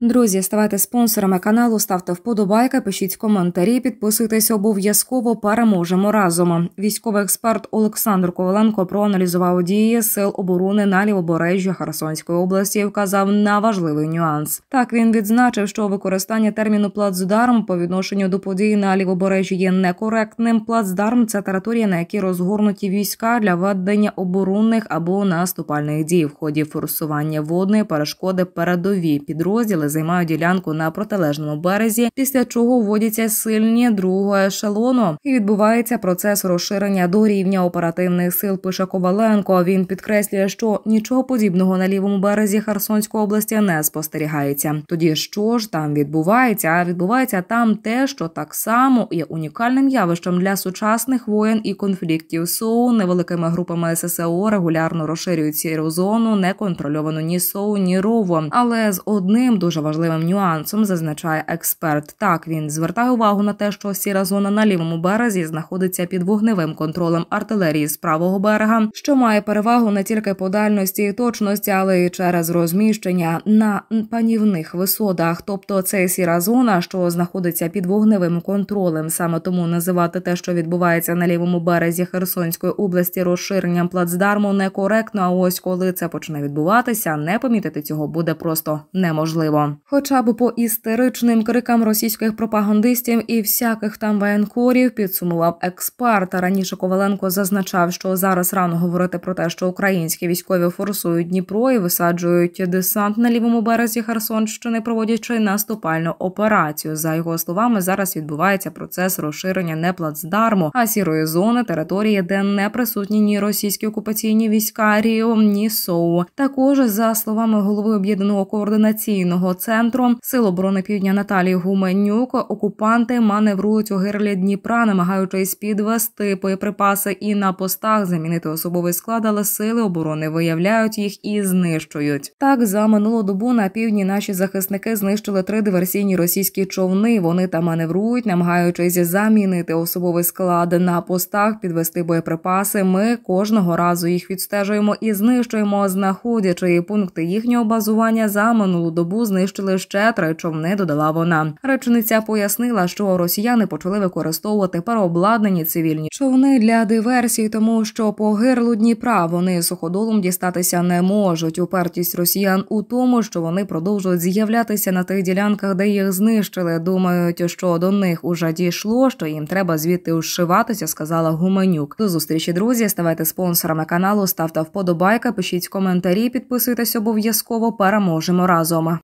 Друзі, ставайте спонсорами каналу, ставте вподобайки, пишіть коментарі, підписуйтесь обов'язково. Переможемо разом. Військовий експерт Олександр Коваленко проаналізував дії сил оборони на лівобережжі Харсонської області. і Вказав на важливий нюанс. Так він відзначив, що використання терміну плацдарм по відношенню до подій на лівобережжі є некоректним. Плацдарм це територія, на якій розгорнуті війська для ведення оборонних або наступальних дій в ході форсування водної перешкоди передові підрозділи але займають ділянку на протилежному березі, після чого вводяться сильні другого ешелону, і відбувається процес розширення до рівня оперативних сил. Пише Коваленко. Він підкреслює, що нічого подібного на лівому березі Херсонської області не спостерігається. Тоді що ж там відбувається? А відбувається там те, що так само є унікальним явищем для сучасних воєн і конфліктів. СУ невеликими групами ССО регулярно розширюють сіру зону, не контрольовану ні СОУ, ні ровом, але з одним дуже дуже важливим нюансом, зазначає експерт. Так він звертає увагу на те, що сіра зона на лівому березі знаходиться під вогневим контролем артилерії з правого берега, що має перевагу не тільки по дальності і точності, але й через розміщення на панівних висотах. Тобто це сіра зона, що знаходиться під вогневим контролем. Саме тому називати те, що відбувається на лівому березі Херсонської області, розширенням плацдарму некоректно. А ось коли це почне відбуватися, не помітити цього буде просто неможливо хоча б по істеричним крикам російських пропагандистів і всяких там воєнкорів підсумував експерт. Раніше Коваленко зазначав, що зараз рано говорити про те, що українські військові форсують Дніпро і висаджують десант на лівому березі Херсонщини, проводячи наступальну операцію. За його словами, зараз відбувається процес розширення не плацдарму, а сірої зони території, де не присутні ні російські окупаційні війська Ріо, ні соу. Також за словами голови об'єднаного координаційного центру Сил оборони півдня Наталії Гуменюк окупанти маневрують у гирлі Дніпра, намагаючись підвести боєприпаси і на постах замінити особовий склад, але сили оборони виявляють їх і знищують. Так за минулу добу на півдні наші захисники знищили три диверсійні російські човни. Вони там маневрують, намагаючись замінити особовий склад на постах, підвести боєприпаси. Ми кожного разу їх відстежуємо і знищуємо, знаходячи пункти їхнього базування за минулу добу. знищили знищили ще три човни. Додала вона. речениця. пояснила, що росіяни почали використовувати переобладнані цивільні човни для диверсій, тому що по гирлу Дніпра вони суходолом дістатися не можуть. Упертість росіян у тому, що вони продовжують з'являтися на тих ділянках, де їх знищили. Думають, що до них уже дійшло, що їм треба звідти ушиватися, сказала Гуменюк. До зустрічі друзі ставайте спонсорами каналу, ставте вподобайка, пишіть коментарі, підписуйтесь обов'язково. Переможемо разом.